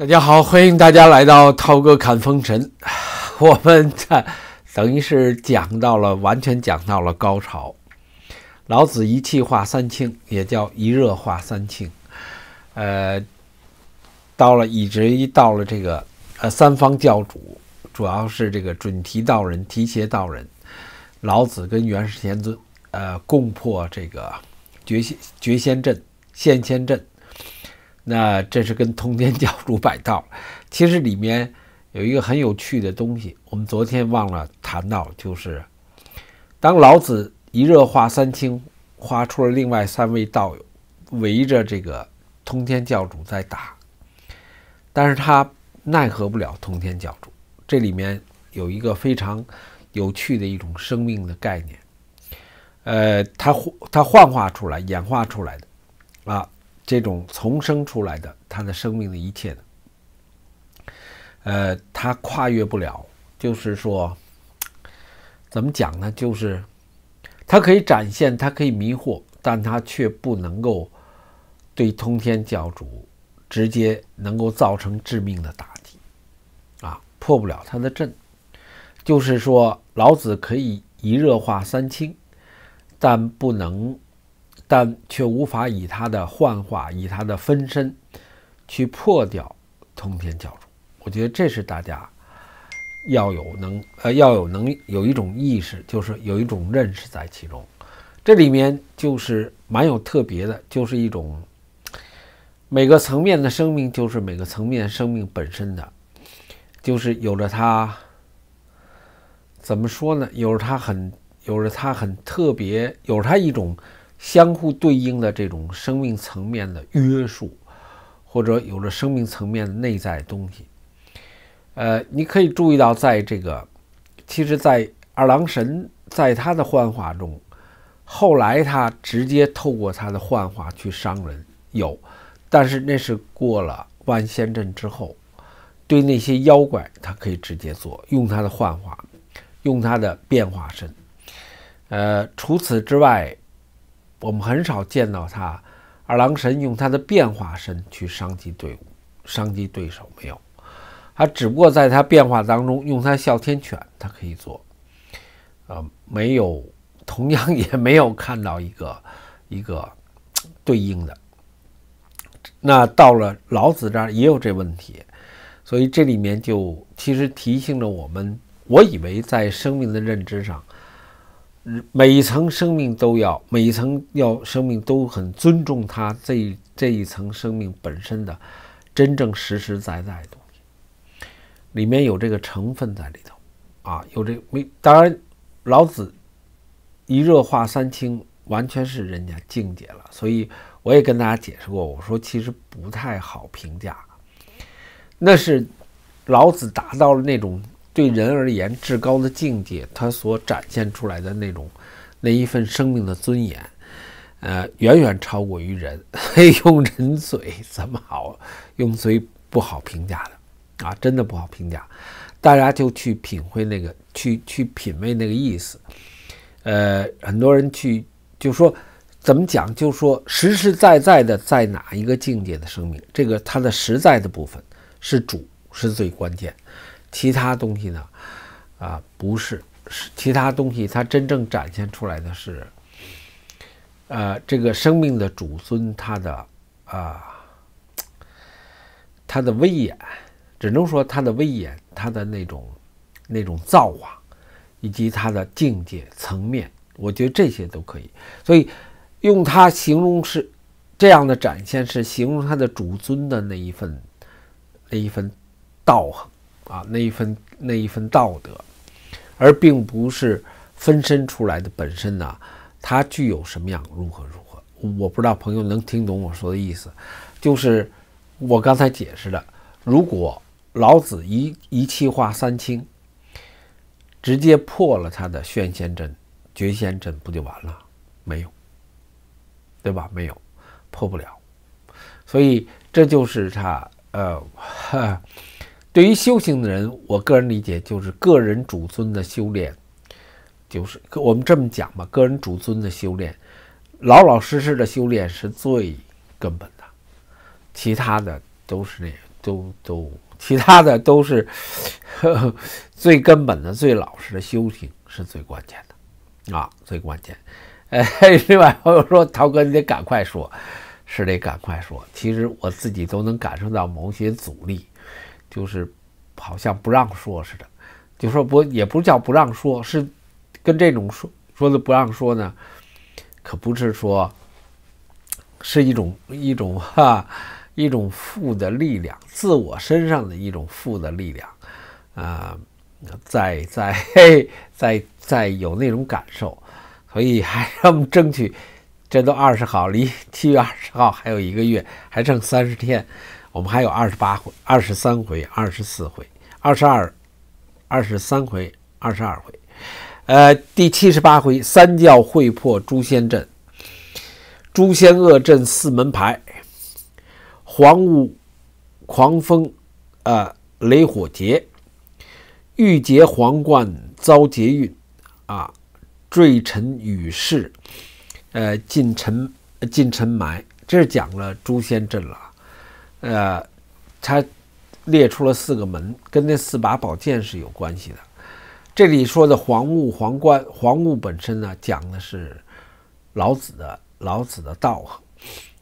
大家好，欢迎大家来到涛哥侃风尘。我们这等于是讲到了，完全讲到了高潮。老子一气化三清，也叫一热化三清。呃，到了一直一到了这个呃三方教主，主要是这个准提道人、提携道人、老子跟元始天尊，呃，共破这个绝仙绝仙阵、仙仙阵。那这是跟通天教主摆道，其实里面有一个很有趣的东西，我们昨天忘了谈到，就是当老子一热化三清，化出了另外三位道友围着这个通天教主在打，但是他奈何不了通天教主。这里面有一个非常有趣的一种生命的概念，呃，它它幻化出来、演化出来的，啊。这种重生出来的他的生命的一切呢？呃，他跨越不了，就是说，怎么讲呢？就是他可以展现，他可以迷惑，但他却不能够对通天教主直接能够造成致命的打击，啊，破不了他的阵。就是说，老子可以一热化三清，但不能。但却无法以他的幻化，以他的分身去破掉通天教主。我觉得这是大家要有能呃要有能有一种意识，就是有一种认识在其中。这里面就是蛮有特别的，就是一种每个层面的生命，就是每个层面生命本身的就是有着它怎么说呢？有着它很有着它很特别，有它一种。相互对应的这种生命层面的约束，或者有着生命层面的内在东西，呃，你可以注意到，在这个，其实在二郎神在他的幻化中，后来他直接透过他的幻化去伤人有，但是那是过了万仙阵之后，对那些妖怪，他可以直接做，用他的幻化，用他的变化身，呃，除此之外。我们很少见到他，二郎神用他的变化身去伤及队伍、伤及对手没有，他只不过在他变化当中用他哮天犬，他可以做，呃，没有，同样也没有看到一个一个对应的。那到了老子这儿也有这问题，所以这里面就其实提醒了我们，我以为在生命的认知上。每一层生命都要，每一层要生命都很尊重他这这一层生命本身的真正实实在在的东西，里面有这个成分在里头啊，有这个没？当然，老子一热化三清完全是人家境界了，所以我也跟大家解释过，我说其实不太好评价，那是老子达到了那种。对人而言，至高的境界，他所展现出来的那种，那一份生命的尊严，呃，远远超过于人。用人嘴怎么好？用嘴不好评价的啊，真的不好评价。大家就去品会那个，去去品味那个意思。呃，很多人去就说，怎么讲？就说实实在在的在哪一个境界的生命，这个它的实在的部分是主，是最关键。其他东西呢？啊，不是，是其他东西。它真正展现出来的是，呃，这个生命的主尊，他的啊，他的威严，只能说他的威严，他的那种那种造化，以及他的境界层面，我觉得这些都可以。所以用它形容是这样的展现，是形容他的主尊的那一份那一份道行。啊，那一份那一份道德，而并不是分身出来的本身呢，它具有什么样如何如何？我不知道朋友能听懂我说的意思，就是我刚才解释了，如果老子一一气化三清，直接破了他的玄仙阵、绝仙阵，不就完了？没有，对吧？没有，破不了。所以这就是他呃。对于修行的人，我个人理解就是个人主尊的修炼，就是我们这么讲吧，个人主尊的修炼，老老实实的修炼是最根本的，其他的都是那都都其他的都是呵 呵最根本的、最老实的修行是最关键的啊，最关键。哎，另外我又说，涛哥，你得赶快说，是得赶快说。其实我自己都能感受到某些阻力。就是好像不让说似的，就说不，也不叫不让说，是跟这种说说的不让说呢，可不是说是一种一种哈一种负的力量，自我身上的一种负的力量啊，在在在在有那种感受，所以还让我们争取，这都二十号，离七月二十号还有一个月，还剩三十天。我们还有二十八回、二十三回、二十四回、二十二、二十三回、二十二回，呃，第七十八回三教会破诛仙阵，诛仙恶阵四门牌，黄雾、狂风、呃雷火劫，玉劫皇冠遭劫运，啊，坠尘雨势，呃，尽尘尽尘埋，这是讲了诛仙阵了。呃，他列出了四个门，跟那四把宝剑是有关系的。这里说的黄雾、黄冠、黄雾本身呢，讲的是老子的、老子的道。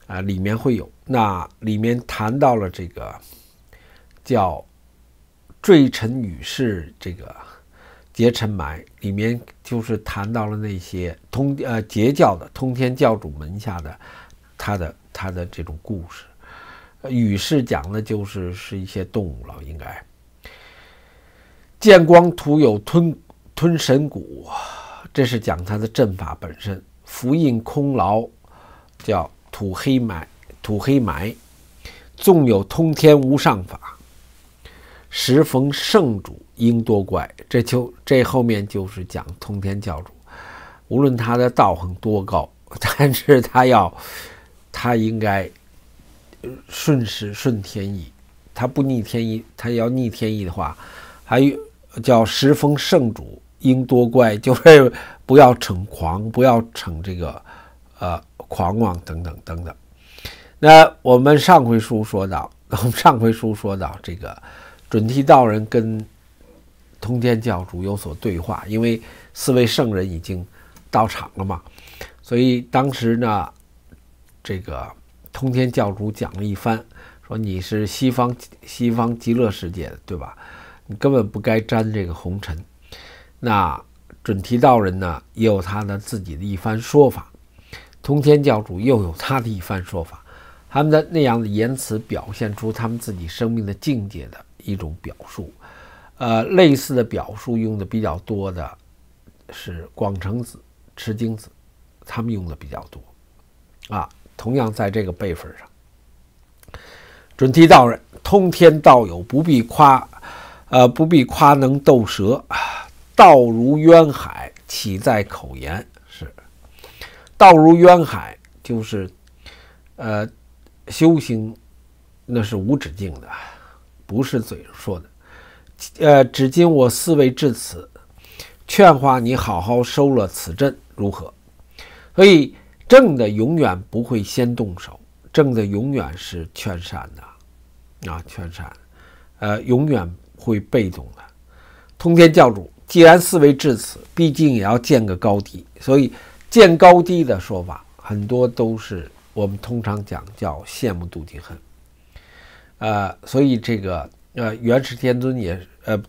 啊，里面会有。那里面谈到了这个叫坠尘女士，这个劫尘埋，里面就是谈到了那些通呃截教的通天教主门下的他的他的这种故事。语是讲的就是是一些动物了，应该。见光土有吞吞神骨，这是讲他的阵法本身。符印空劳，叫土黑埋土黑埋。纵有通天无上法，时逢圣主应多怪。这就这后面就是讲通天教主，无论他的道行多高，但是他要他应该。顺时顺天意，他不逆天意，他要逆天意的话，还有叫时逢圣主应多怪，就是不要逞狂，不要逞这个呃狂妄等等等等。那我们上回书说到，我们上回书说到这个准提道人跟通天教主有所对话，因为四位圣人已经到场了嘛，所以当时呢，这个。通天教主讲了一番，说你是西方西方极乐世界的对吧？你根本不该沾这个红尘。那准提道人呢，也有他的自己的一番说法。通天教主又有他的一番说法。他们的那样的言辞表现出他们自己生命的境界的一种表述。呃，类似的表述用的比较多的，是广成子、赤精子，他们用的比较多。啊。同样在这个辈分上，准提道人、通天道友不必夸，呃，不必夸能斗蛇，道如渊海，岂在口言？是道如渊海，就是，呃，修行那是无止境的，不是嘴上说的。呃，只今我思惟至此，劝化你好好收了此阵，如何？所以。正的永远不会先动手，正的永远是劝善的，啊，劝善，呃，永远会被动的。通天教主，既然思维至此，毕竟也要见个高低，所以见高低的说法很多都是我们通常讲叫羡慕妒忌恨，呃，所以这个呃元始天尊也呃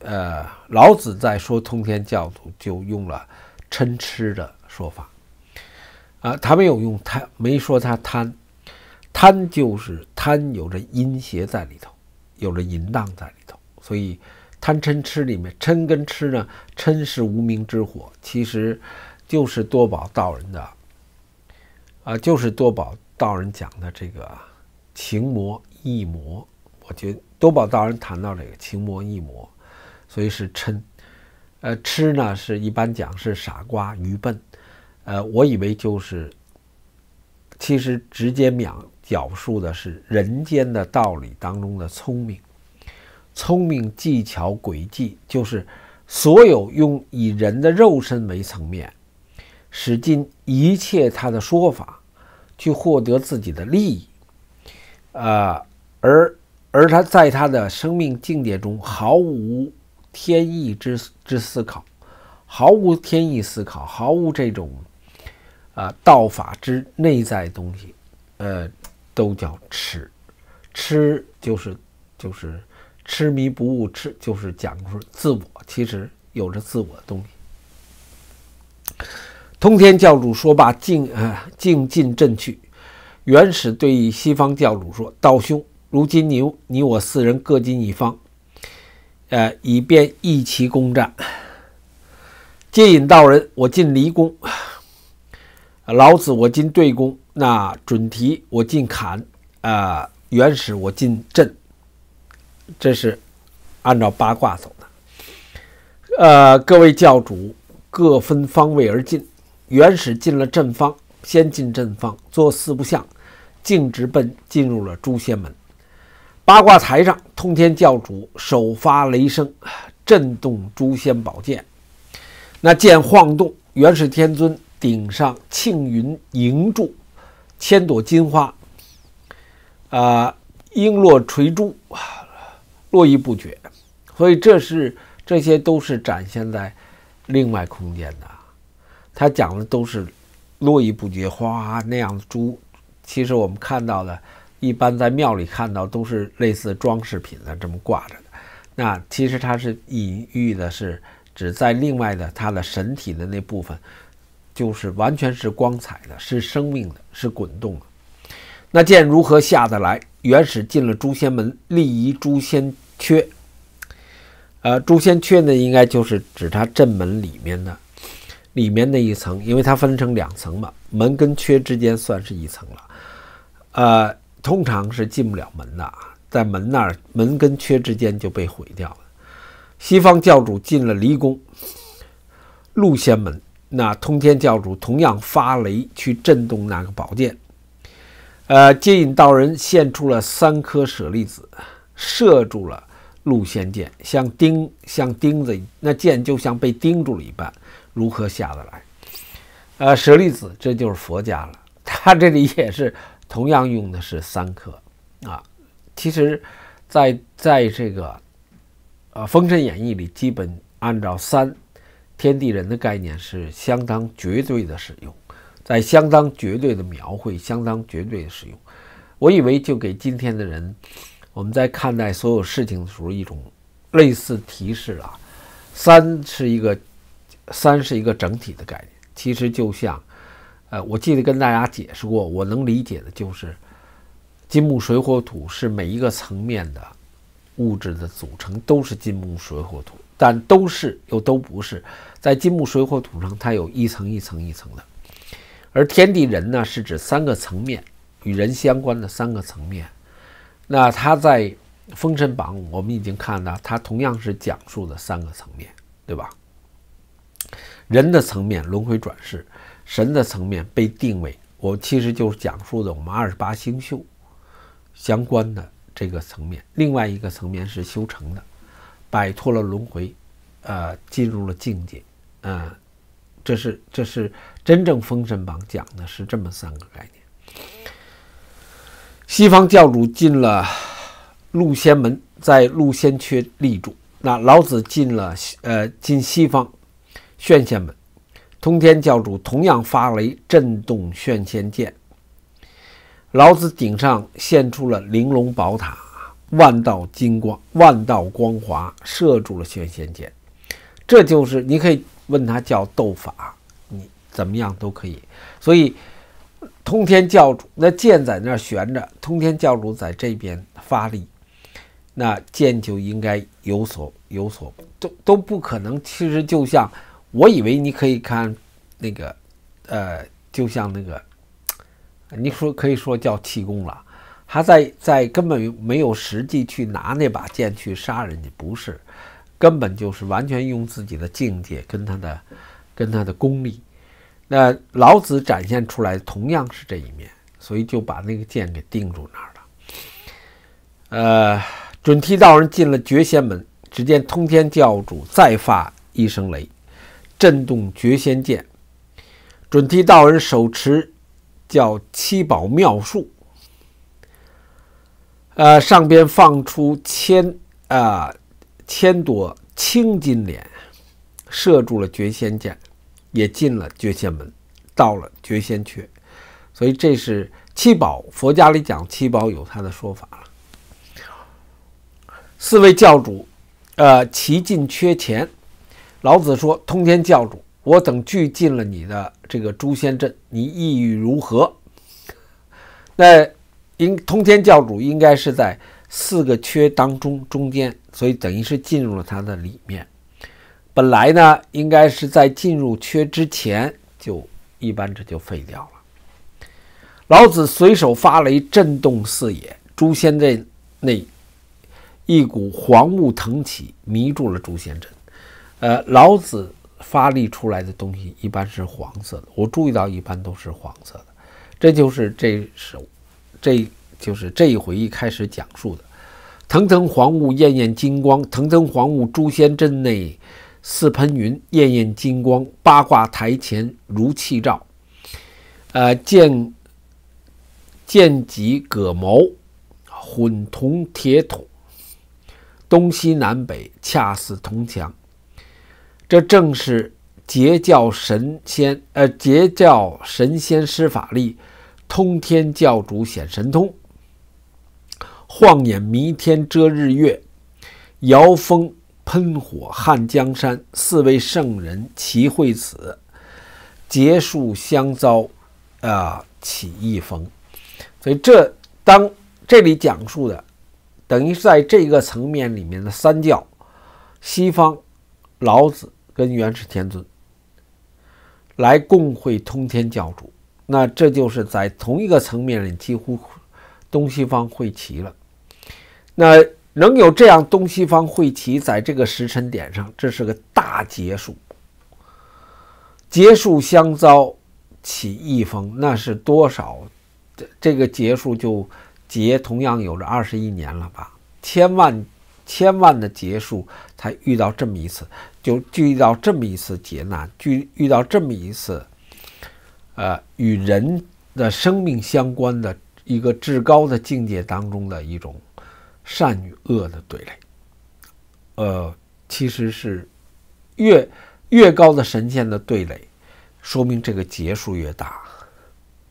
呃老子在说通天教主就用了嗔痴的说法。啊，他没有用贪，没说他贪，贪就是贪，有着阴邪在里头，有着淫荡在里头，所以贪嗔痴里面，嗔跟痴呢，嗔是无名之火，其实就是多宝道人的，啊，就是多宝道人讲的这个情魔意魔，我觉得多宝道人谈到这个情魔意魔，所以是嗔，呃，痴呢是一般讲是傻瓜愚笨。呃，我以为就是，其实直接描表述的是人间的道理当中的聪明，聪明技巧诡计，就是所有用以人的肉身为层面，使尽一切他的说法，去获得自己的利益，啊，而而他在他的生命境界中毫无天意之之思考，毫无天意思考，毫无这种。啊，道法之内在东西，呃，都叫痴，痴就是就是痴迷不悟，痴就是讲出自我，其实有着自我的东西。通天教主说罢，进呃进进阵去。元始对西方教主说道：“兄，如今你你我四人各进一方，呃，以便一齐攻占。”接引道人，我进离宫。老子我进对宫，那准提我进坎，啊，元始我进震，这是按照八卦走的。呃，各位教主各分方位而进，元始进了正方，先进正方做四不像，径直奔进入了诛仙门。八卦台上，通天教主首发雷声，震动诛仙宝剑，那剑晃动，元始天尊。顶上庆云迎柱，千朵金花，啊，璎珞垂珠，络绎不绝。所以这是这些都是展现在另外空间的。他讲的都是络绎不绝，哗那样的珠。其实我们看到的，一般在庙里看到都是类似装饰品的这么挂着的。那其实它是隐喻的，是指在另外的它的神体的那部分。就是完全是光彩的，是生命的，是滚动的。那剑如何下得来？原始进了诛仙门，立于诛仙阙。呃，诛仙阙呢，应该就是指它正门里面的，里面那一层，因为它分成两层嘛，门跟阙之间算是一层了。呃，通常是进不了门的，在门那儿，门跟阙之间就被毁掉了。西方教主进了离宫，陆仙门。那通天教主同样发雷去震动那个宝剑，呃，接引道人献出了三颗舍利子，射住了陆仙剑，像钉像钉子，那剑就像被钉住了一般，如何下得来？呃，舍利子，这就是佛家了，他这里也是同样用的是三颗啊。其实，在在这个，呃，《封神演义》里，基本按照三。天地人的概念是相当绝对的使用，在相当绝对的描绘，相当绝对的使用。我以为就给今天的人，我们在看待所有事情的时候一种类似提示啊。三是一个，三是一个整体的概念。其实就像，呃，我记得跟大家解释过，我能理解的就是金木水火土是每一个层面的物质的组成，都是金木水火土，但都是又都不是。在金木水火土上，它有一层一层一层的；而天地人呢，是指三个层面与人相关的三个层面。那他在《封神榜》，我们已经看到，他同样是讲述的三个层面，对吧？人的层面轮回转世，神的层面被定为我，其实就是讲述的我们二十八星宿相关的这个层面。另外一个层面是修成的，摆脱了轮回，呃，进入了境界。嗯，这是这是真正《封神榜》讲的是这么三个概念：西方教主进了鹿仙门，在鹿仙阙立住；那老子进了呃进西方玄仙门，通天教主同样发雷震动玄仙剑，老子顶上现出了玲珑宝塔，万道金光万道光华射住了玄仙剑，这就是你可以。问他叫斗法，你怎么样都可以。所以，通天教主那剑在那儿悬着，通天教主在这边发力，那剑就应该有所有所都都不可能。其实就像我以为你可以看那个，呃，就像那个，你说可以说叫气功了，他在在根本没有实际去拿那把剑去杀人家，不是。根本就是完全用自己的境界跟他的，跟他的功力。那老子展现出来同样是这一面，所以就把那个剑给钉住那儿了。呃，准提道人进了绝仙门，只见通天教主再发一声雷，震动绝仙剑。准提道人手持叫七宝妙树，呃，上边放出千啊。千朵青金莲，射住了绝仙剑，也进了绝仙门，到了绝仙阙，所以这是七宝。佛家里讲七宝，有他的说法了。四位教主，呃，齐进缺钱。老子说：“通天教主，我等俱进了你的这个诛仙阵，你意欲如何？”那应通天教主应该是在四个缺当中中间。所以等于是进入了它的里面。本来呢，应该是在进入缺之前就一般这就废掉了。老子随手发雷，震动四野。诛仙阵内一股黄雾腾起，迷住了诛仙阵。呃，老子发力出来的东西一般是黄色的，我注意到一般都是黄色的。这就是这首，这就是这一回一开始讲述的。层层黄雾，艳艳金光；层层黄雾，诛仙阵内似喷云；艳艳金光，八卦台前如气罩。呃，剑剑戟戈矛，混铜铁桶；东西南北，恰似铜墙。这正是截教神仙，呃，截教神仙施法力，通天教主显神通。晃眼弥天遮日月，摇风喷火撼江山。四位圣人齐会此，结束相遭啊，起义逢。所以这当这里讲述的，等于是在这个层面里面的三教，西方老子跟元始天尊来共会通天教主，那这就是在同一个层面里，几乎东西方会齐了。那能有这样东西方会齐在这个时辰点上，这是个大劫数。劫数相遭起一风，那是多少？这这个劫数就劫，同样有着二十一年了吧？千万千万的劫数才遇到这么一次，就遇到这么一次劫难，遇遇到这么一次，呃，与人的生命相关的一个至高的境界当中的一种。善与恶的对垒，呃，其实是越越高的神仙的对垒，说明这个劫数越大，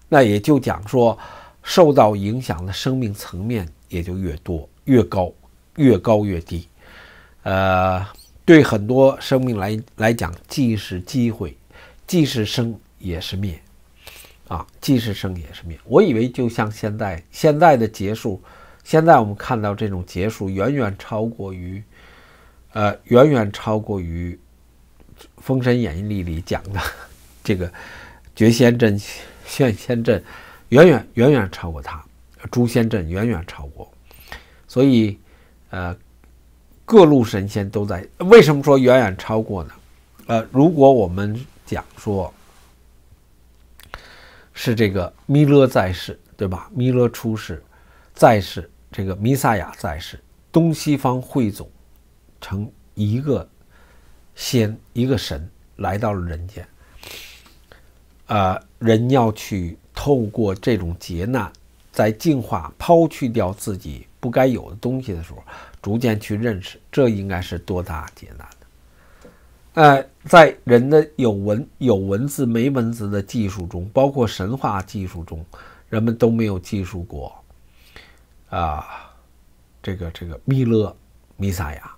那也就讲说受到影响的生命层面也就越多，越高，越高越低，呃，对很多生命来来讲，既是机会，既是生也是灭，啊，既是生也是灭。我以为就像现在现在的劫数。现在我们看到这种结数远远超过于，呃，远远超过于《封神演义》里里讲的 这个绝仙阵、炫仙阵，远远远远超过它，诛仙阵远远超过。所以，呃，各路神仙都在。为什么说远远超过呢？呃，如果我们讲说，是这个弥勒在世，对吧？弥勒出世，在世。这个弥撒亚在世，东西方汇总成一个仙，一个神来到了人间。呃，人要去透过这种劫难，在净化、抛去掉自己不该有的东西的时候，逐渐去认识，这应该是多大劫难的？呃，在人的有文有文字、没文字的技术中，包括神话技术中，人们都没有记述过。啊，这个这个弥勒弥撒呀，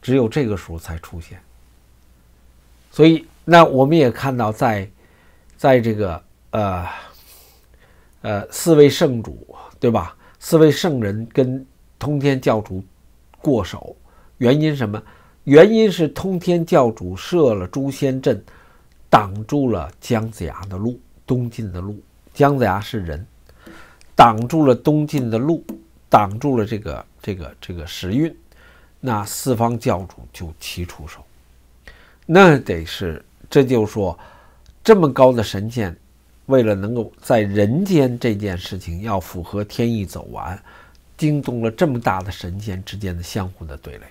只有这个时候才出现。所以，那我们也看到，在在这个呃呃四位圣主对吧？四位圣人跟通天教主过手，原因什么？原因是通天教主设了诛仙阵，挡住了姜子牙的路，东晋的路。姜子牙是人。挡住了东晋的路，挡住了这个这个这个时运，那四方教主就齐出手，那得是这就说，这么高的神仙，为了能够在人间这件事情要符合天意走完，惊动了这么大的神仙之间的相互的对垒。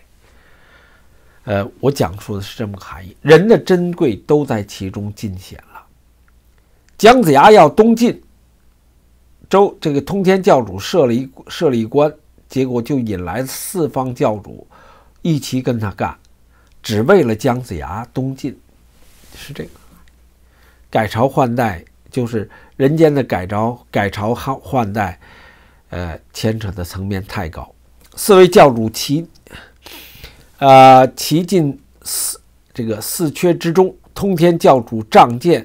呃，我讲述的是这么个含义，人的珍贵都在其中尽显了。姜子牙要东晋，周这个通天教主设了一设了一关，结果就引来四方教主一起跟他干，只为了姜子牙东进，是这个改朝换代，就是人间的改朝改朝换换代，呃，牵扯的层面太高。四位教主齐，呃，齐进四这个四缺之中，通天教主仗剑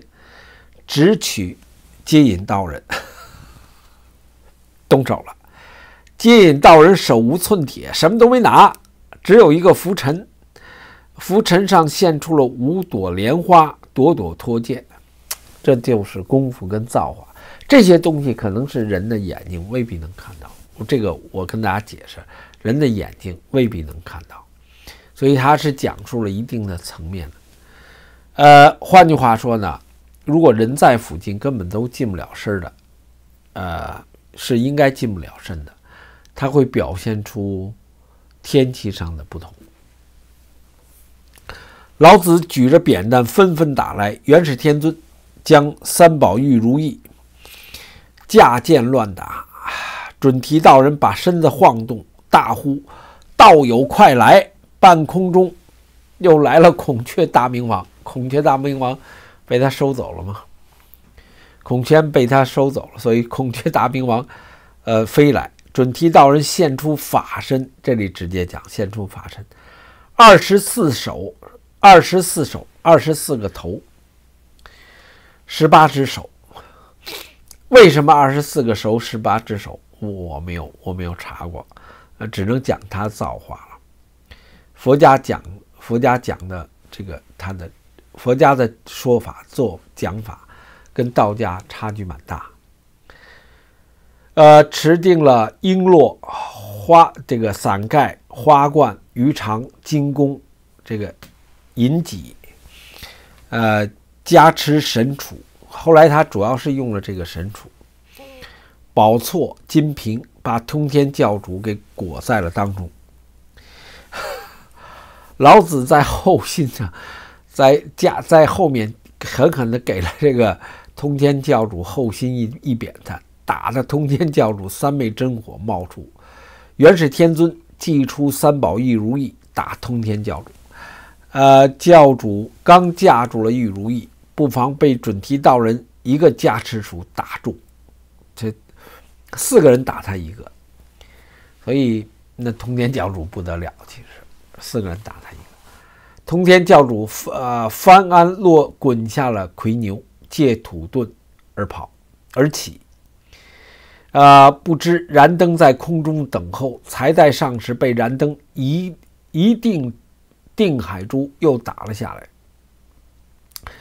直取接引道人。动手了，接引道人手无寸铁，什么都没拿，只有一个拂尘，拂尘上现出了五朵莲花，朵朵脱剑，这就是功夫跟造化这些东西，可能是人的眼睛未必能看到。这个我跟大家解释，人的眼睛未必能看到，所以他是讲述了一定的层面的。呃，换句话说呢，如果人在附近，根本都进不了身的。呃。是应该进不了身的，他会表现出天气上的不同。老子举着扁担纷纷打来，元始天尊将三宝玉如意架剑乱打，准提道人把身子晃动，大呼：“道友快来！”半空中又来了孔雀大明王，孔雀大明王被他收走了吗？孔宣被他收走了，所以孔雀大明王，呃，飞来。准提道人现出法身，这里直接讲现出法身。二十四手，二十四手，二十四个头，十八只手。为什么二十四个手，十八只手？我没有，我没有查过，呃，只能讲他造化了。佛家讲，佛家讲的这个他的，佛家的说法做讲法。跟道家差距蛮大，呃，持定了璎珞花这个伞盖花冠鱼肠金弓这个银戟，呃，加持神杵。后来他主要是用了这个神杵，宝错金瓶，把通天教主给裹在了当中。老子在后信上，在加在后面狠狠的给了这个。通天教主后心一一扁他，打得通天教主三昧真火冒出。元始天尊祭出三宝玉如意打通天教主，呃，教主刚架住了玉如意，不妨被准提道人一个加持术打中。这四个人打他一个，所以那通天教主不得了。其实四个人打他一个，通天教主呃翻鞍落滚下了奎牛。借土遁而跑而起，啊！不知燃灯在空中等候，才在上时被燃灯一一定定海珠又打了下来。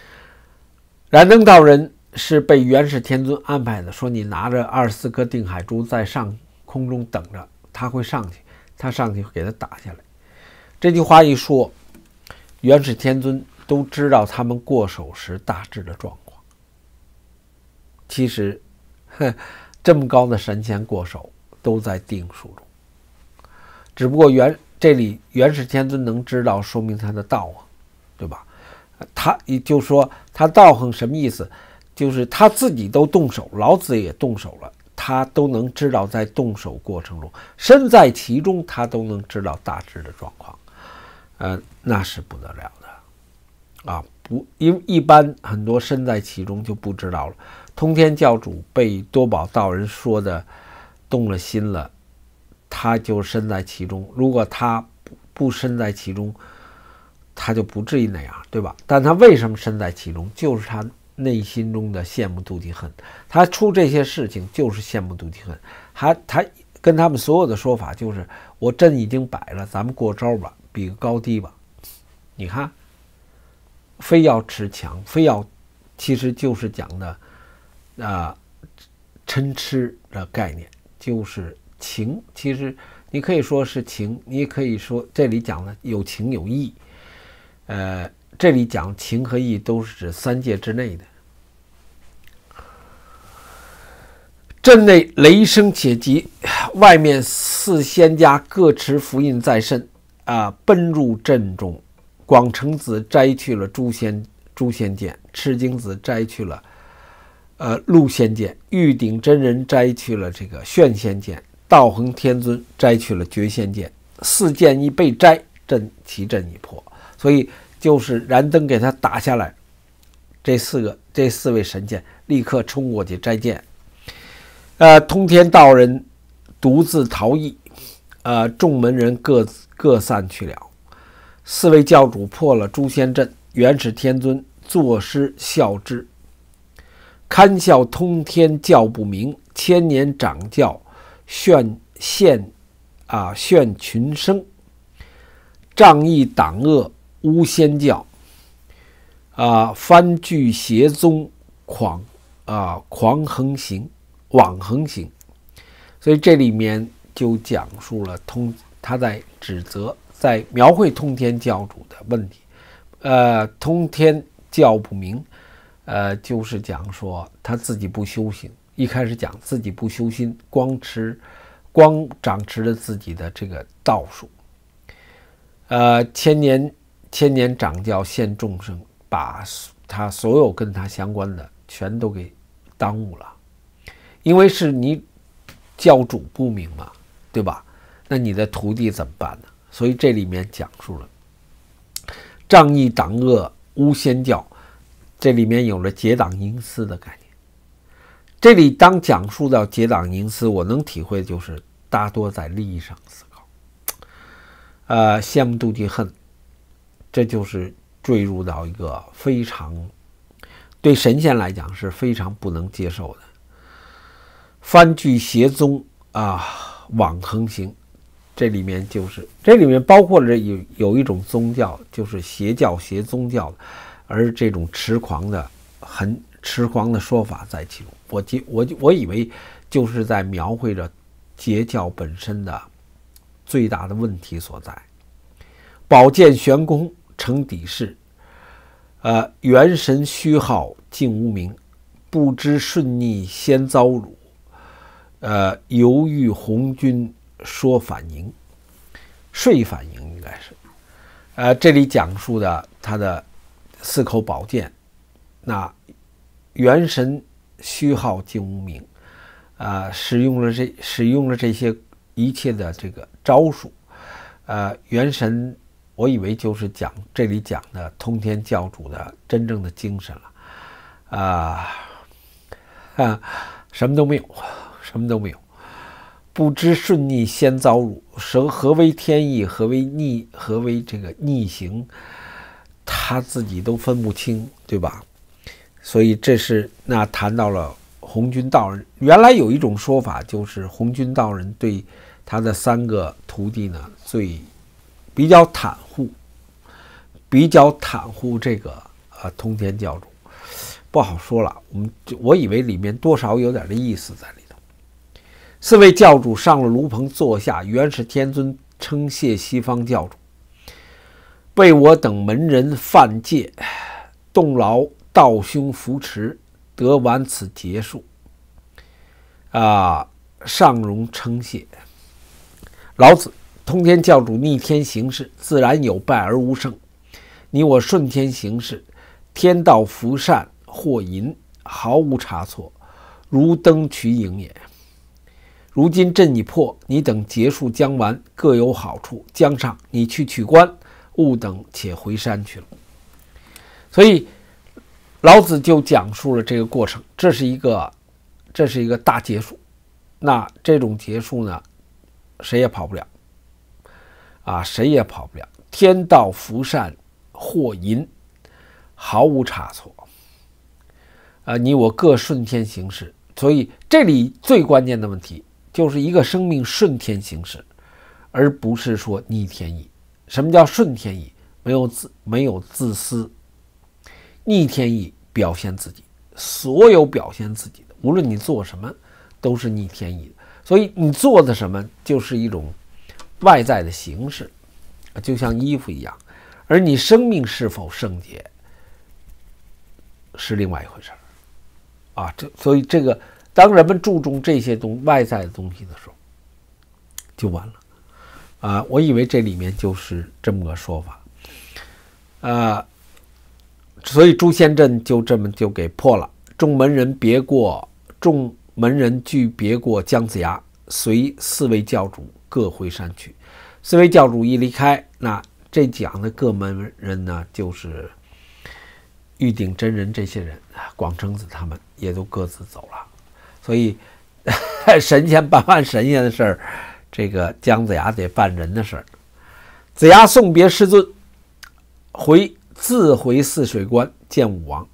燃灯道人是被元始天尊安排的，说你拿着二十四颗定海珠在上空中等着，他会上去，他上去给他打下来。这句话一说，元始天尊都知道他们过手时大致的状。况。其实，这么高的神仙过手都在定数中。只不过元这里元始天尊能知道，说明他的道啊，对吧？他也就说他道行什么意思？就是他自己都动手，老子也动手了，他都能知道，在动手过程中身在其中，他都能知道大致的状况。呃，那是不得了的啊！不，因为一般很多身在其中就不知道了。通天教主被多宝道人说的动了心了，他就身在其中。如果他不身在其中，他就不至于那样，对吧？但他为什么身在其中？就是他内心中的羡慕、妒忌、恨。他出这些事情就是羡慕、妒忌、恨。他他跟他们所有的说法就是：我阵已经摆了，咱们过招吧，比个高低吧。你看，非要持强，非要，其实就是讲的。啊，嗔痴的概念就是情，其实你可以说是情，你也可以说这里讲的有情有义。呃，这里讲情和义都是指三界之内的。阵内雷声且急，外面四仙家各持符印在身，啊，奔入阵中。广成子摘去了诛仙诛仙剑，赤精子摘去了。呃，陆仙剑，玉鼎真人摘去了这个炫仙剑，道恒天尊摘去了绝仙剑，四剑一被摘，阵其阵已破，所以就是燃灯给他打下来，这四个这四位神剑立刻冲过去摘剑，呃，通天道人独自逃逸，呃，众门人各各散去了，四位教主破了诛仙阵，元始天尊坐诗笑之。堪笑通天教不明，千年掌教，炫现，啊炫群生。仗义挡恶诬仙教，啊翻剧邪宗狂，啊狂横行枉横行。所以这里面就讲述了通，他在指责，在描绘通天教主的问题。呃，通天教不明。呃，就是讲说他自己不修行，一开始讲自己不修心，光吃，光掌持着自己的这个道术。呃，千年千年掌教现众生，把他所有跟他相关的全都给耽误了，因为是你教主不明嘛，对吧？那你的徒弟怎么办呢？所以这里面讲述了仗义挡恶诬仙教。这里面有了结党营私的概念。这里当讲述到结党营私，我能体会就是大多在利益上思考，呃，羡慕妒忌恨，这就是坠入到一个非常对神仙来讲是非常不能接受的。翻拒邪宗啊，网横行，这里面就是这里面包括了有有一种宗教，就是邪教、邪宗教。而这种痴狂的、很痴狂的说法在其中，我记我我以为就是在描绘着截教本身的最大的问题所在。宝剑悬空成底事，呃，元神虚耗尽无名，不知顺逆先遭辱，呃，犹豫红军说反营，说反营应该是，呃，这里讲述的他的。四口宝剑，那元神虚号竟无名，啊，使用了这使用了这些一切的这个招数，呃，元神，我以为就是讲这里讲的通天教主的真正的精神了，啊，哈，什么都没有，什么都没有，不知顺逆先遭辱，什何为天意？何为逆？何为这个逆行？他自己都分不清，对吧？所以这是那谈到了红军道人。原来有一种说法，就是红军道人对他的三个徒弟呢，最比较袒护，比较袒护这个呃通天教主。不好说了，我们我以为里面多少有点的意思在里头。四位教主上了炉棚坐下，元始天尊称谢西方教主。为我等门人犯戒，动劳道兄扶持，得完此劫数，啊，上容称谢。老子，通天教主逆天行事，自然有败而无胜。你我顺天行事，天道福善或淫，毫无差错，如登渠影也。如今阵已破，你等结束将完，各有好处。江上，你去取关。勿等，且回山去了。所以老子就讲述了这个过程，这是一个，这是一个大结束。那这种结束呢，谁也跑不了啊，谁也跑不了。天道福善祸淫，毫无差错。啊，你我各顺天行事。所以这里最关键的问题，就是一个生命顺天行事，而不是说逆天意。什么叫顺天意？没有自，没有自私。逆天意表现自己，所有表现自己的，无论你做什么，都是逆天意。所以你做的什么，就是一种外在的形式，就像衣服一样。而你生命是否圣洁，是另外一回事儿。啊，这所以这个，当人们注重这些东外在的东西的时候，就完了。啊，我以为这里面就是这么个说法，啊，所以诛仙阵就这么就给破了。众门人别过，众门人俱别过姜子牙，随四位教主各回山去。四位教主一离开，那这讲的各门人呢，就是玉鼎真人这些人，广成子他们也都各自走了。所以 神仙办完神仙的事儿。这个姜子牙得办人的事儿。子牙送别师尊，回自回汜水关见武王。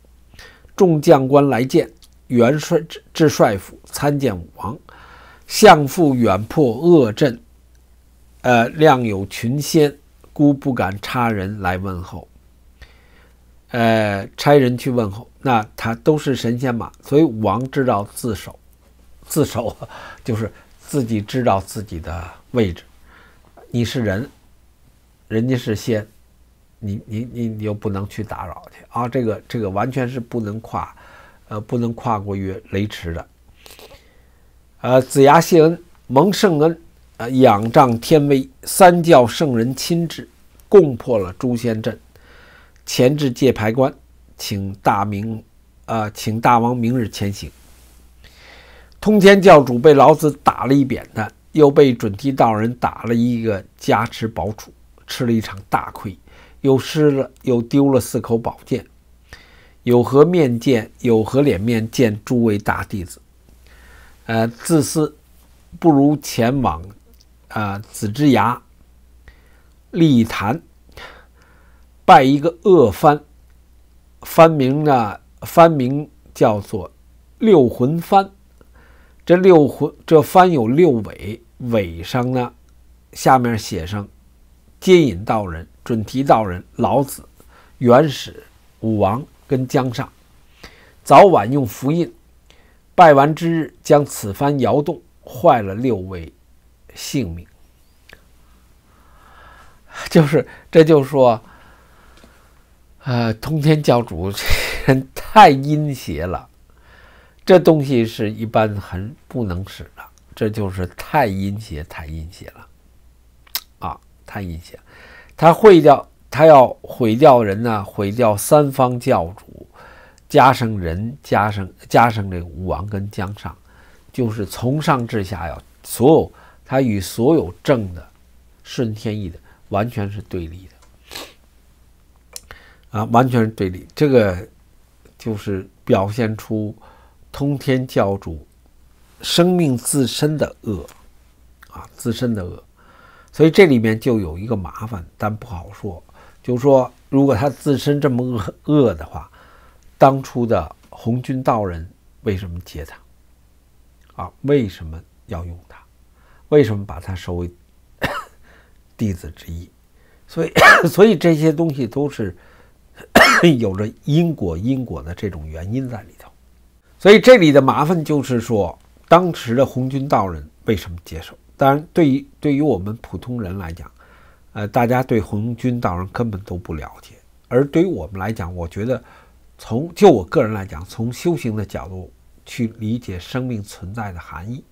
众将官来见，元帅至帅府参见武王。相父远破恶阵，呃，量有群仙，孤不敢差人来问候。呃，差人去问候，那他都是神仙嘛，所以武王知道自首，自首 就是。自己知道自己的位置，你是人，人家是仙，你你你你又不能去打扰去啊！这个这个完全是不能跨，呃，不能跨过于雷池的。呃，子牙谢恩，蒙圣恩，呃，仰仗天威，三教圣人亲至，共破了诛仙阵，前至界牌关，请大明，呃，请大王明日前行。通天教主被老子打了一扁担，又被准提道人打了一个加持宝杵，吃了一场大亏，又失了又丢了四口宝剑，有何面见？有何脸面见诸位大弟子？呃，自私，不如前往，啊，子之崖，立坛，拜一个恶番，番名呢？番名叫做六魂番。这六魂这幡有六尾，尾上呢，下面写上：接引道人、准提道人、老子、元始、武王跟江上。早晚用符印，拜完之日，将此幡摇动，坏了六位性命。就是这就说，呃，通天教主这人太阴邪了。这东西是一般很不能使的，这就是太阴邪，太阴邪了，啊，太阴邪，他会掉，他要毁掉人呢，毁掉三方教主，加上人，加上加上这武王跟姜尚，就是从上至下要所有他与所有正的、顺天意的，完全是对立的，啊，完全是对立，这个就是表现出。通天教主，生命自身的恶啊，自身的恶，所以这里面就有一个麻烦，但不好说。就说如果他自身这么恶恶的话，当初的红军道人为什么接他？啊，为什么要用他？为什么把他收为 弟子之一？所以，所以这些东西都是 有着因果因果的这种原因在里头。所以这里的麻烦就是说，当时的红军道人为什么接受？当然，对于对于我们普通人来讲，呃，大家对红军道人根本都不了解。而对于我们来讲，我觉得，从就我个人来讲，从修行的角度去理解生命存在的含义，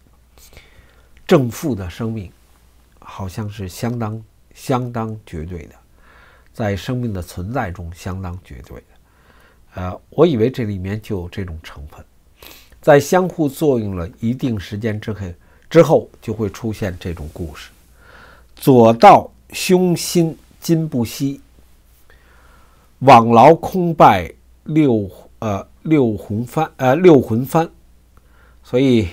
正负的生命好像是相当相当绝对的，在生命的存在中相当绝对的。呃，我以为这里面就有这种成分。在相互作用了一定时间之后，之后就会出现这种故事：左道凶心今不息，枉劳空拜六呃六魂幡呃六魂幡。所以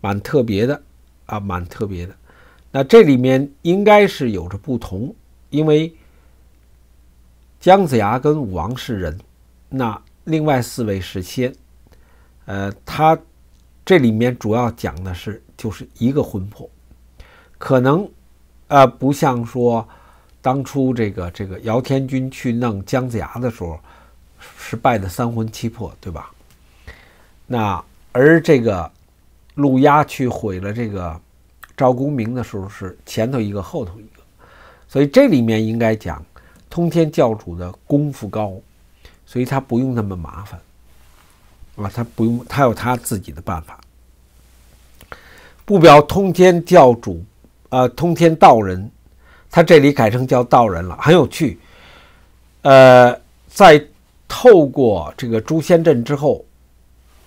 蛮特别的啊，蛮特别的。那这里面应该是有着不同，因为姜子牙跟武王是人，那另外四位是仙。呃，他这里面主要讲的是，就是一个魂魄，可能，呃，不像说当初这个这个姚天君去弄姜子牙的时候，是败的三魂七魄，对吧？那而这个路压去毁了这个赵公明的时候，是前头一个，后头一个，所以这里面应该讲通天教主的功夫高，所以他不用那么麻烦。啊，他不用，他有他自己的办法。不表通天教主，呃，通天道人，他这里改成叫道人了，很有趣。呃，在透过这个诛仙阵之后，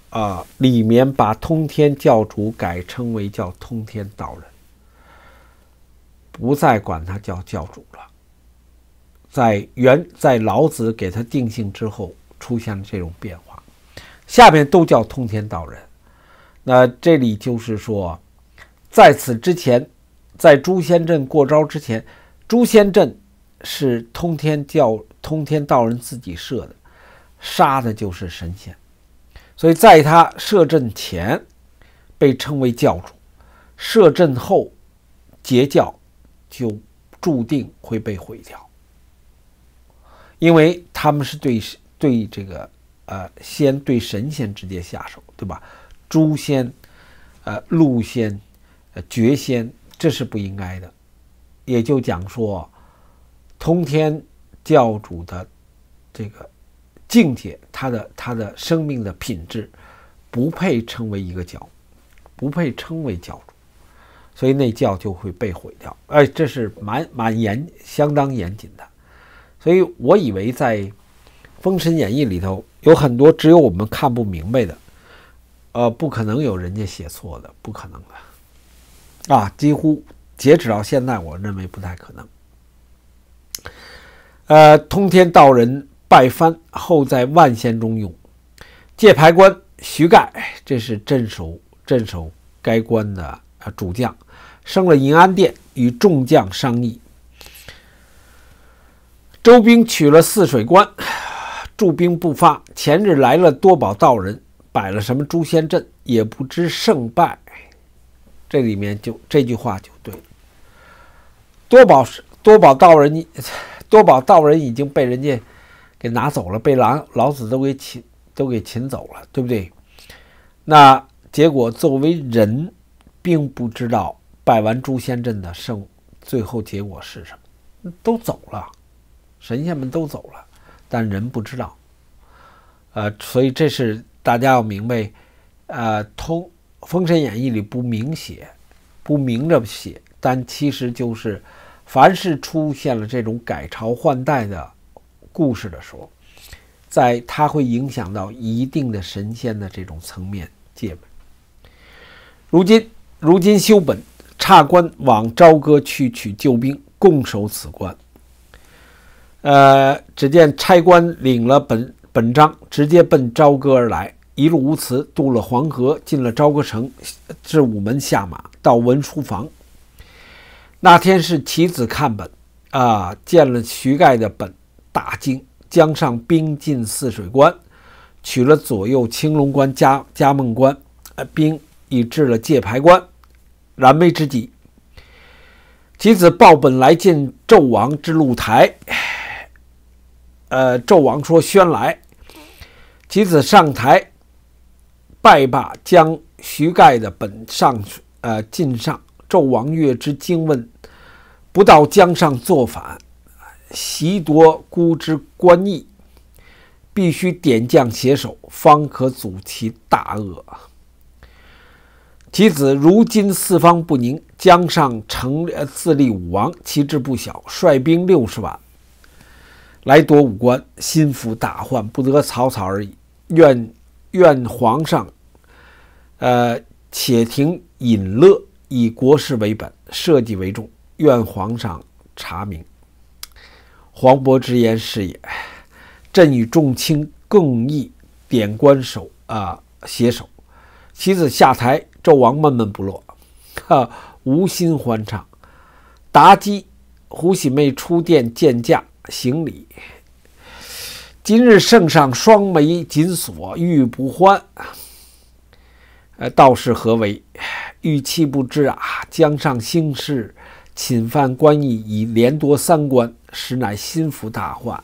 啊，里面把通天教主改称为叫通天道人，不再管他叫教主了。在原在老子给他定性之后，出现了这种变化。下面都叫通天道人，那这里就是说，在此之前，在诛仙阵过招之前，诛仙阵是通天教通天道人自己设的，杀的就是神仙，所以在他设阵前被称为教主，设阵后结教就注定会被毁掉，因为他们是对对这个。呃，先对神仙直接下手，对吧？诛仙，呃，戮仙，呃，绝仙，这是不应该的。也就讲说，通天教主的这个境界，他的他的生命的品质，不配称为一个教，不配称为教主，所以那教就会被毁掉。哎，这是蛮蛮严，相当严谨的。所以我以为在《封神演义》里头。有很多只有我们看不明白的，呃，不可能有人家写错的，不可能的，啊，几乎截止到现在，我认为不太可能。呃，通天道人拜翻后，在万仙中用界牌关徐盖，这是镇守镇守该关的啊主将，升了银安殿与众将商议，周兵取了汜水关。驻兵不发，前日来了多宝道人，摆了什么诛仙阵，也不知胜败。这里面就这句话就对。多宝是多宝道人，多宝道人已经被人家给拿走了，被老老子都给擒都给擒走了，对不对？那结果作为人，并不知道摆完诛仙阵的胜，最后结果是什么？都走了，神仙们都走了。但人不知道，呃，所以这是大家要明白，呃，通《封神演义》里不明写，不明着写，但其实就是，凡是出现了这种改朝换代的故事的时候，在它会影响到一定的神仙的这种层面界如今，如今修本差官往朝歌去取救兵，共守此关。呃，只见差官领了本本章，直接奔朝歌而来，一路无辞渡了黄河，进了朝歌城，至午门下马，到文书房。那天是其子看本，啊，见了徐盖的本，大惊。江上兵进泗水关，取了左右青龙关、加加孟关，呃，兵已至了界牌关，燃眉之急。其子报本来见纣王之露台。呃，纣王说：“宣来，其子上台拜罢，将徐盖的本上，呃，进上。纣王阅之，惊问：‘不到江上作反，袭夺孤之官邑，必须点将携手，方可阻其大恶。’其子如今四方不宁，江上成自立武王，其志不小，率兵六十万。”来夺武官，心腹大患，不得草草而已。愿愿皇上，呃，且停饮乐，以国事为本，社稷为重。愿皇上查明黄伯之言是也。朕与众卿共议，点官守啊，携手。其子下台，纣王闷闷不乐，哈，无心欢唱。妲己、胡喜妹出殿见驾。行礼。今日圣上双眉紧锁，欲不欢。呃，道士何为？玉泣不知啊。江上兴事，侵犯官驿，已连夺三关，实乃心腹大患。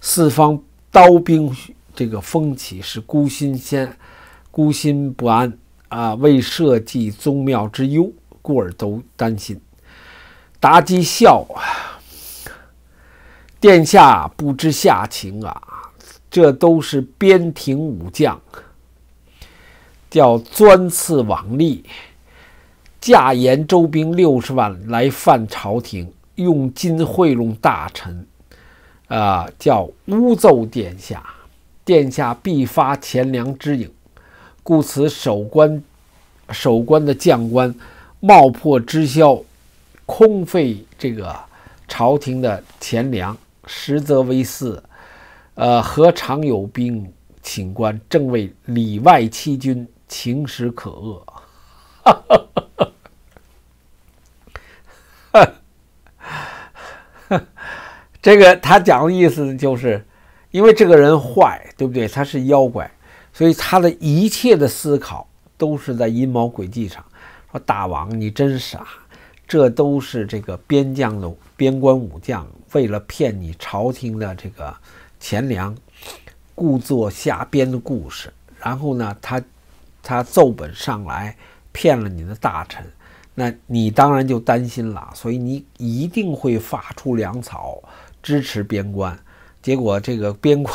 四方刀兵，这个风起，是孤心先孤心不安啊。为社稷宗庙之忧，故而都担心。妲己笑啊。殿下不知下情啊，这都是边庭武将，叫专刺王立，驾延周兵六十万来犯朝廷，用金贿赂大臣，啊，叫诬奏殿下，殿下必发钱粮之影，故此守关，守关的将官冒破之宵，空费这个朝廷的钱粮。实则为四，呃，何尝有兵请官？正为里外欺君，情实可恶。这个他讲的意思就是，因为这个人坏，对不对？他是妖怪，所以他的一切的思考都是在阴谋诡计上。说大王，你真傻。这都是这个边将的边关武将为了骗你朝廷的这个钱粮，故作瞎编的故事。然后呢，他他奏本上来骗了你的大臣，那你当然就担心了，所以你一定会发出粮草支持边关。结果这个边关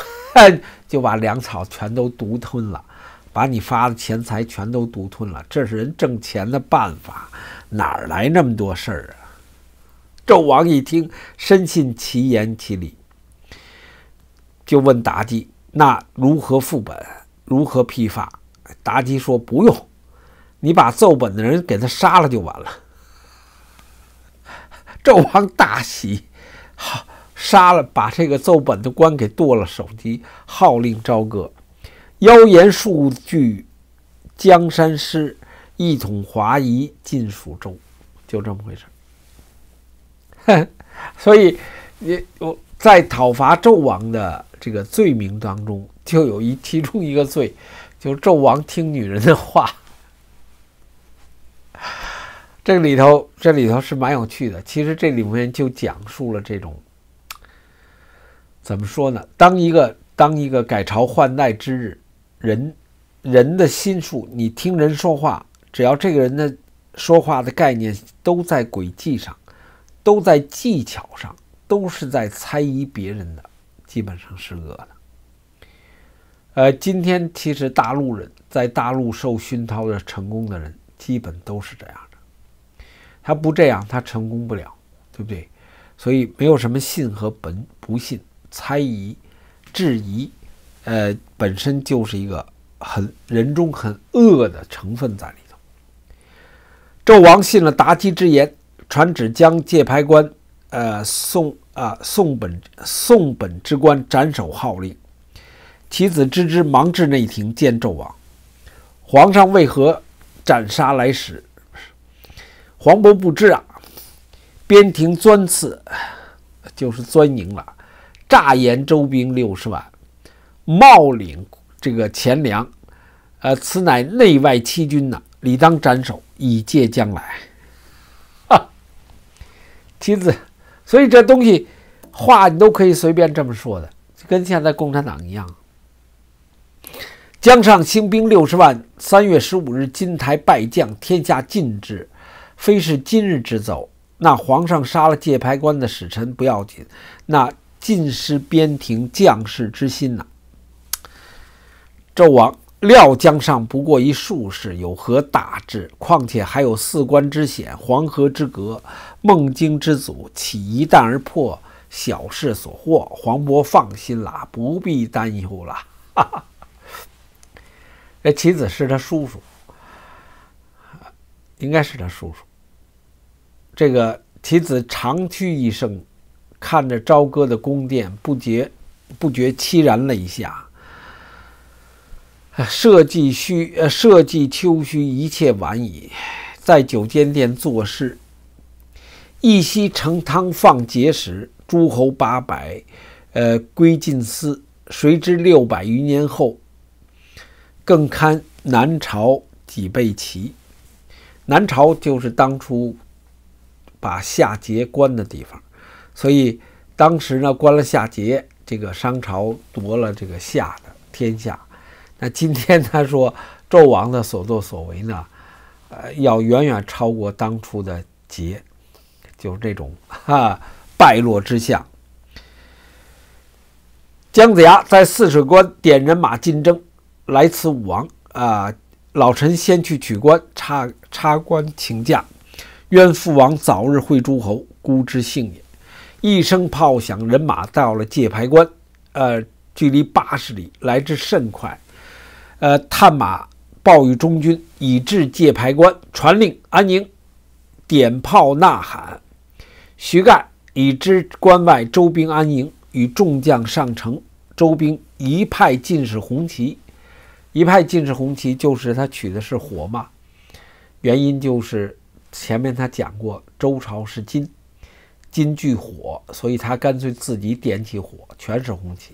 就把粮草全都独吞了，把你发的钱财全都独吞了。这是人挣钱的办法。哪来那么多事儿啊？纣王一听，深信其言其理，就问妲己：“那如何副本？如何批发？”妲己说：“不用，你把奏本的人给他杀了就完了。”纣王大喜，好杀了把这个奏本的官给剁了首级，号令朝歌，妖言数句，江山失。一统华夷，尽蜀州，就这么回事。所以，你我在讨伐纣王的这个罪名当中，就有一其中一个罪，就纣王听女人的话。这里头，这里头是蛮有趣的。其实这里面就讲述了这种怎么说呢？当一个当一个改朝换代之日，人人的心术，你听人说话。只要这个人的说话的概念都在轨迹上，都在技巧上，都是在猜疑别人的，基本上是恶的。呃，今天其实大陆人在大陆受熏陶的成功的人，基本都是这样的。他不这样，他成功不了，对不对？所以没有什么信和本不信、猜疑、质疑，呃，本身就是一个很人中很恶的成分在里。纣王信了妲己之言，传旨将界牌官，呃，送啊，送本送本之官斩首号令。其子知之，忙至内廷见纣王，皇上为何斩杀来使？黄渤不知啊。边庭钻赐，就是钻营了，诈言周兵六十万，冒领这个钱粮，呃，此乃内外欺君呐，理当斩首。以戒将来，哈！妻子，所以这东西话你都可以随便这么说的，就跟现在共产党一样。江上兴兵六十万，三月十五日金台败将，天下尽知，非是今日之走。那皇上杀了界牌关的使臣不要紧，那尽失边庭将士之心呐。纣王。料江上不过一术士，有何大志？况且还有四关之险、黄河之隔、孟津之阻，岂一旦而破？小事所获。黄渤放心啦，不必担忧了。这 棋子是他叔叔，应该是他叔叔。这个棋子长吁一声，看着朝歌的宫殿，不觉不觉凄然了一下。社稷虚，呃，社稷丘虚，一切晚矣。在九间殿做事，一夕成汤放节时，诸侯八百，呃，归晋司。谁知六百余年后，更堪南朝几倍齐？南朝就是当初把夏桀关的地方，所以当时呢，关了夏桀，这个商朝夺了这个夏的天下。那今天他说，纣王的所作所为呢，呃，要远远超过当初的桀，就是这种哈败落之下。姜子牙在汜水关点人马进征，来此武王啊，老臣先去取关插插关请假，愿父王早日会诸侯，孤之幸也。一声炮响，人马到了界牌关，呃，距离八十里，来之甚快。呃，探马报与中军，以至界牌关，传令安宁，点炮呐喊。徐盖已知关外周兵安营，与众将上城。周兵一派尽是红旗，一派尽是红旗，就是他取的是火嘛。原因就是前面他讲过，周朝是金，金聚火，所以他干脆自己点起火，全是红旗。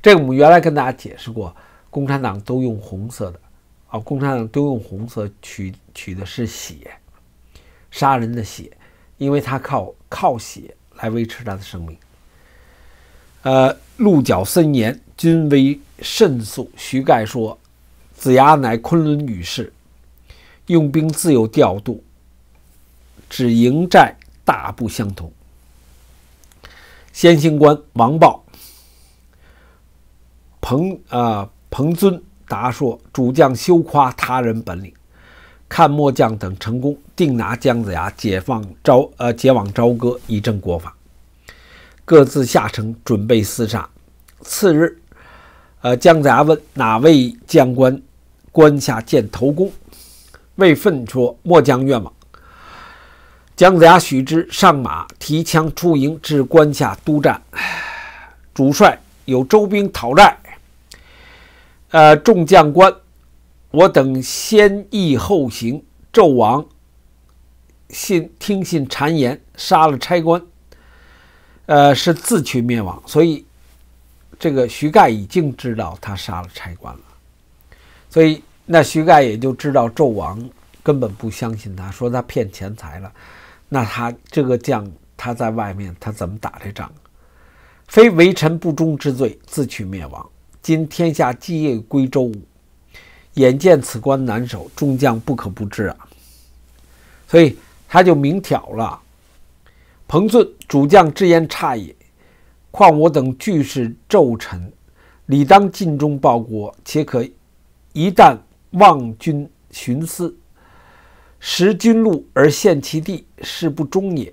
这个我们原来跟大家解释过。共产党都用红色的，啊！共产党都用红色取取的是血，杀人的血，因为他靠靠血来维持他的生命。呃，鹿角森严，军威甚肃。徐盖说：“子牙乃昆仑女士，用兵自有调度，只营寨大不相同。”先行官王豹，彭啊！彭遵答说：“主将休夸他人本领，看末将等成功，定拿姜子牙解放朝，呃，解往朝歌以正国法。”各自下城准备厮杀。次日，呃，姜子牙问哪位将官，官下见头功，魏奋说：“末将愿往。”姜子牙许之上马提枪出营，至关下督战。主帅有周兵讨债。呃，众将官，我等先议后行。纣王信听信谗言，杀了差官，呃，是自取灭亡。所以，这个徐盖已经知道他杀了差官了，所以那徐盖也就知道纣王根本不相信他，说他骗钱财了。那他这个将他在外面，他怎么打这仗？非为臣不忠之罪，自取灭亡。今天下基业归周，眼见此关难守，众将不可不至啊！所以他就明挑了彭遵主将之言差也，况我等俱是昼臣，理当尽忠报国，且可一旦望君徇私，食君禄而陷其地，是不忠也。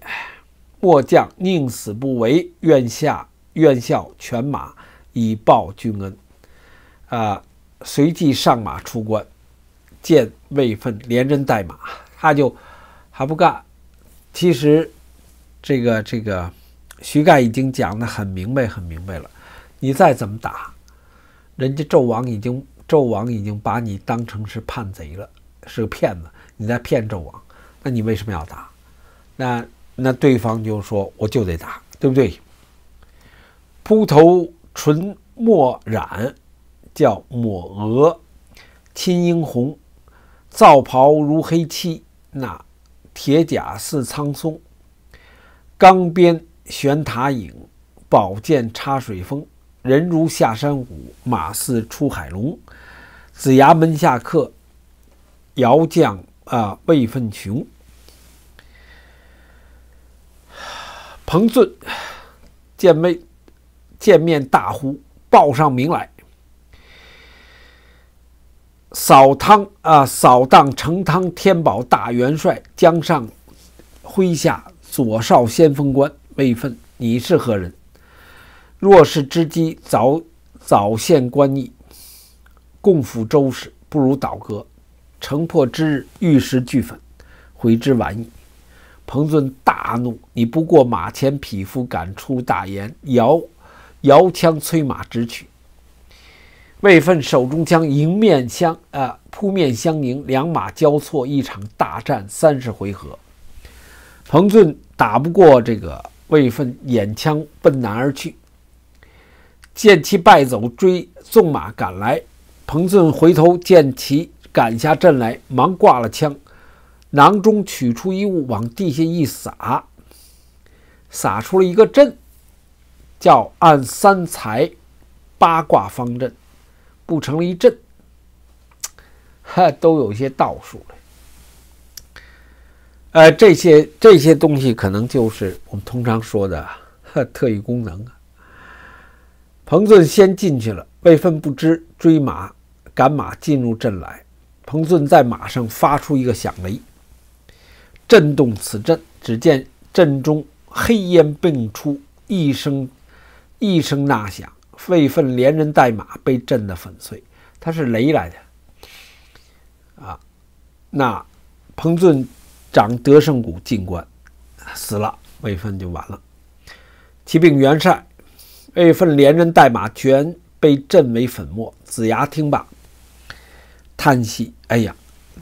末将宁死不为，愿下愿效犬马。以报君恩，啊！随即上马出关，见魏奋连人带马，他就还不干。其实，这个这个，徐盖已经讲的很明白，很明白了。你再怎么打，人家纣王已经纣王已经把你当成是叛贼了，是个骗子，你在骗纣王，那你为什么要打？那那对方就说我就得打，对不对？扑头。唇墨染，叫抹额；亲英红，皂袍如黑漆，那铁甲似苍松。钢鞭悬塔影，宝剑插水风。人如下山虎，马似出海龙。子牙门下客，姚将啊辈分穷。彭顺，剑妹。见面大呼，报上名来。扫汤啊，扫荡成汤天宝大元帅江上麾下左少先锋官威分，你是何人？若是知机，早早献官意，共辅周氏，不如倒戈。城破之日，玉石俱焚，悔之晚矣。彭尊大怒，你不过马前匹夫，敢出大言，摇！摇枪催马直取魏奋手中枪迎面相呃扑面相迎两马交错一场大战三十回合彭俊打不过这个魏奋眼枪奔南而去见其败走追纵马赶来彭俊回头见其赶下阵来忙挂了枪囊中取出一物往地下一撒撒出了一个阵。叫按三才八卦方阵布成了一阵，哈，都有一些道术了。呃，这些这些东西可能就是我们通常说的 特异功能啊。彭俊先进去了，未分不知追马赶马进入阵来，彭俊在马上发出一个响雷，震动此阵。只见阵中黑烟迸出，一声。一声呐响，魏奋连人带马被震得粉碎。他是雷来的，啊！那彭遵长德胜谷进关，死了，魏奋就完了。启禀元帅，魏奋连人带马全被震为粉末。子牙听罢，叹息：“哎呀，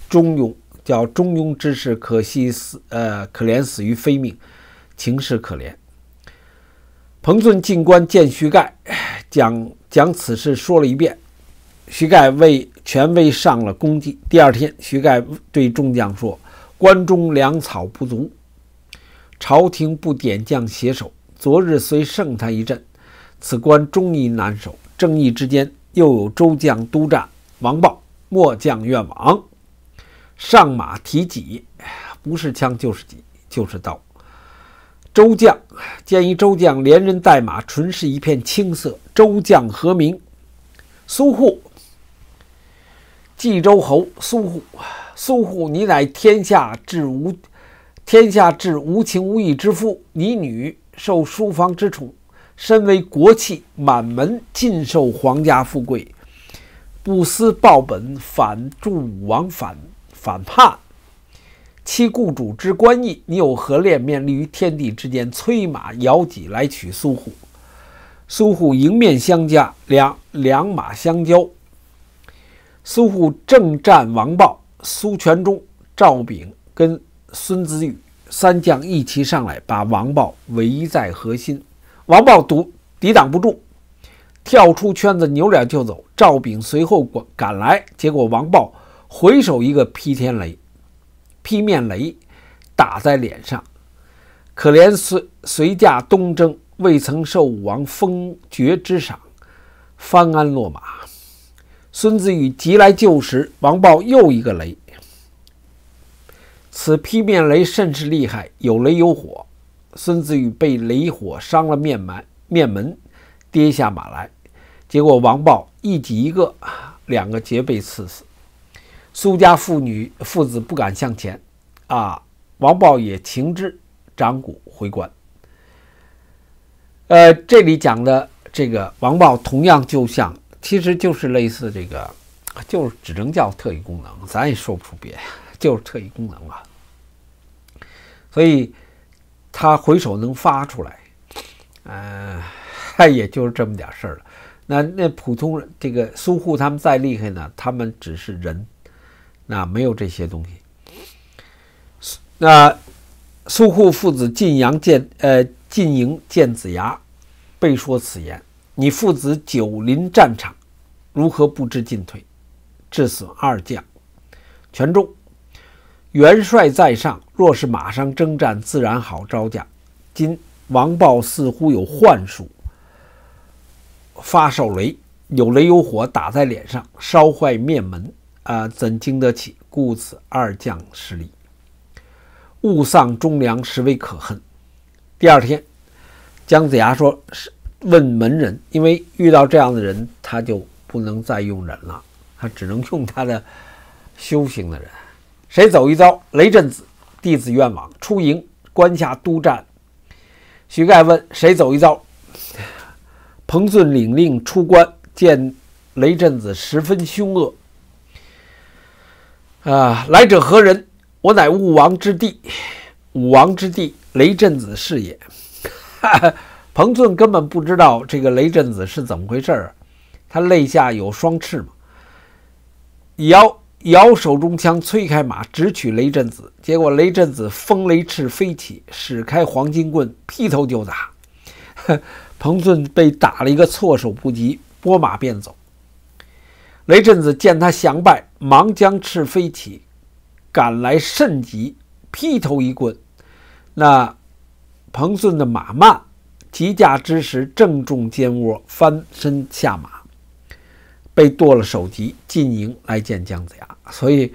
中庸叫中庸之士，可惜死，呃，可怜死于非命，情势可怜。”彭遵进关见徐盖，将将此事说了一遍。徐盖为权威上了功绩。第二天，徐盖对众将说：“关中粮草不足，朝廷不点将携手，昨日虽胜他一阵，此关终以难守。正义之间，又有周将督战。王豹，末将愿往上马提戟，不是枪就是戟，就是刀。”周将见一周将，连人带马，纯是一片青色。周将何名？苏护，冀州侯苏护。苏护，你乃天下至无天下至无情无义之夫。你女受书房之宠，身为国戚，满门尽受皇家富贵，不思报本，反助武王反反叛。其雇主之官意，你有何脸面立于天地之间？催马摇戟来取苏护，苏护迎面相加，两两马相交。苏护正战王豹，苏全忠、赵炳跟孙子羽三将一齐上来，把王豹围在核心。王豹堵抵挡不住，跳出圈子，扭脸就走。赵炳随后赶赶来，结果王豹回手一个劈天雷。劈面雷打在脸上，可怜随随驾东征，未曾受武王封爵之赏，方安落马。孙子羽急来救时，王豹又一个雷。此劈面雷甚是厉害，有雷有火。孙子羽被雷火伤了面门，面门跌下马来。结果王豹一挤一个，两个皆被刺死。苏家妇女父子不敢向前，啊！王豹也停之，掌鼓回关。呃，这里讲的这个王豹，同样就像，其实就是类似这个，就是只能叫特异功能，咱也说不出别的，就是特异功能吧。所以，他回首能发出来，呃，也就是这么点事儿了。那那普通人，这个苏护他们再厉害呢，他们只是人。那没有这些东西。那苏护父子晋阳见，呃，晋营见子牙，被说此言：你父子久临战场，如何不知进退？致损二将，权重元帅在上，若是马上征战，自然好招架。今王豹似乎有幻术，发手雷，有雷有火，打在脸上，烧坏面门。啊，怎经得起？故此二将失礼，误丧忠良，实为可恨。第二天，姜子牙说是问门人，因为遇到这样的人，他就不能再用人了，他只能用他的修行的人。谁走一遭？雷震子弟子愿往出营关下督战。徐盖问谁走一遭？彭顺领令出关，见雷震子十分凶恶。啊，来者何人？我乃武王之弟，武王之弟雷震子是也。彭顿根本不知道这个雷震子是怎么回事啊，他肋下有双翅嘛，摇摇手中枪，催开马，直取雷震子。结果雷震子风雷翅飞起，使开黄金棍，劈头就打。彭顿被打了一个措手不及，拨马便走。雷震子见他降败，忙将翅飞起，赶来甚急，劈头一棍。那彭顺的马慢，急驾之时，正中肩窝，翻身下马，被剁了首级，进营来见姜子牙。所以，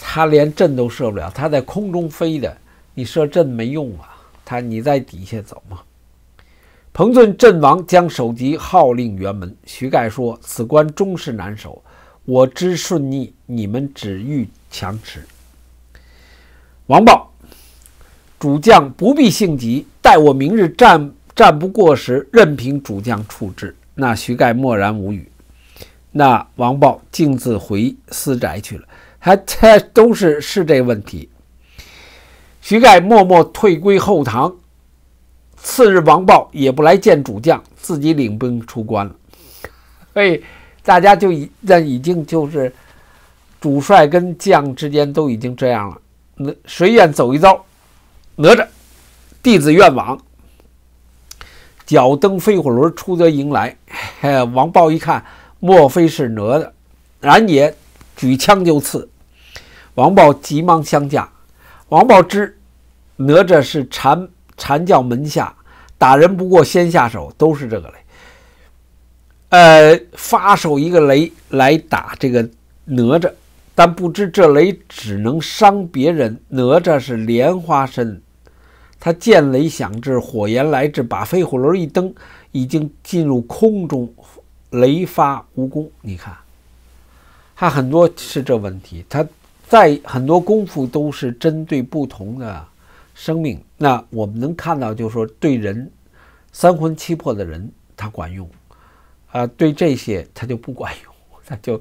他连阵都射不了，他在空中飞的，你射阵没用啊。他你在底下走嘛。彭浚阵亡，将首级号令辕门。徐盖说：“此关终是难守，我知顺逆。你们只欲强持。”王豹：“主将不必性急，待我明日战战不过时，任凭主将处置。”那徐盖默然无语。那王豹径自回私宅去了。还这都是是这问题。徐盖默默退归后堂。次日，王豹也不来见主将，自己领兵出关了。所以大家就已那已经就是主帅跟将之间都已经这样了。哪谁愿走一遭？哪吒弟子愿往，脚蹬飞火轮出则迎来。王豹一看，莫非是哪吒？然也举枪就刺。王豹急忙相架。王豹知哪吒是禅。禅教门下打人不过先下手都是这个嘞，呃，发手一个雷来打这个哪吒，但不知这雷只能伤别人。哪吒是莲花身，他见雷响至，火焰来至，把飞虎轮一蹬，已经进入空中，雷发无功。你看，他很多是这问题，他在很多功夫都是针对不同的。生命，那我们能看到，就是说对人三魂七魄的人，它管用，啊，对这些它就不管用，它就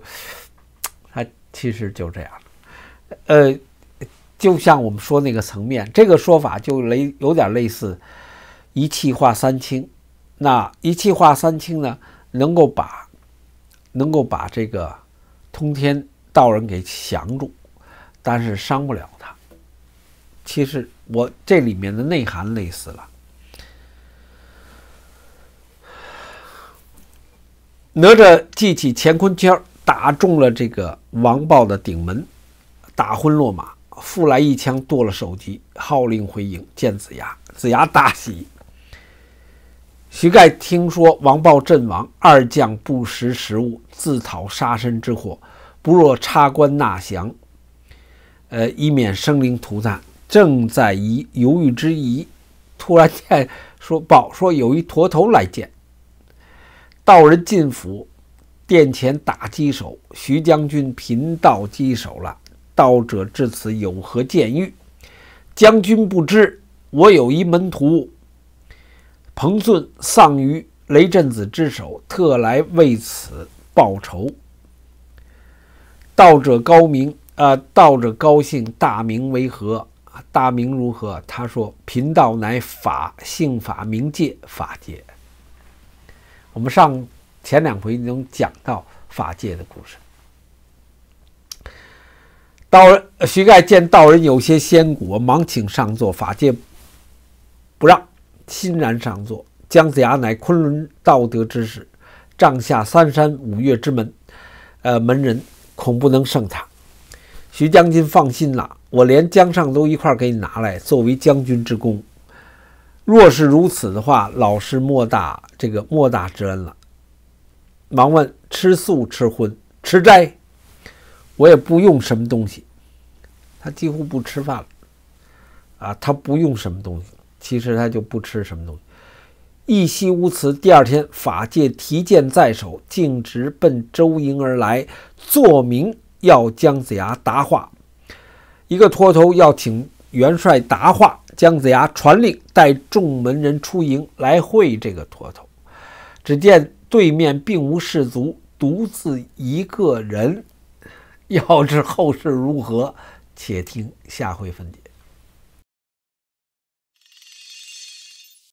它其实就这样，呃，就像我们说那个层面，这个说法就类有点类似一气化三清，那一气化三清呢，能够把能够把这个通天道人给降住，但是伤不了。其实我这里面的内涵类似了。哪吒记起乾坤圈，打中了这个王豹的顶门，打昏落马，复来一枪剁了首级，号令回营见子牙。子牙大喜。徐盖听说王豹阵亡，二将不识时务，自讨杀身之祸，不若插关纳降，呃，以免生灵涂炭。正在疑犹豫之疑，突然间说：“报说有一驼头来见。”道人进府，殿前打稽首。徐将军，贫道稽首了。道者至此有何见遇？将军不知，我有一门徒彭顺丧于雷震子之手，特来为此报仇。道者高明呃，道者高兴，大名为何？大明如何？他说：“贫道乃法性法明界法界。”我们上前两回能讲到法界的故事。道人徐盖见道人有些仙骨，忙请上座。法界不让，欣然上座。姜子牙乃昆仑道德之士，帐下三山五岳之门，呃，门人恐不能胜他。徐将军放心了，我连姜尚都一块给你拿来，作为将军之功。若是如此的话，老师莫大这个莫大之恩了。忙问：吃素、吃荤、吃斋？我也不用什么东西。他几乎不吃饭了。啊，他不用什么东西，其实他就不吃什么东西。一夕无辞，第二天法界提剑在手，径直奔周营而来，作名要姜子牙答话。一个托头要请元帅答话，姜子牙传令带众门人出营来会这个托头。只见对面并无士卒，独自一个人。要知后事如何，且听下回分解。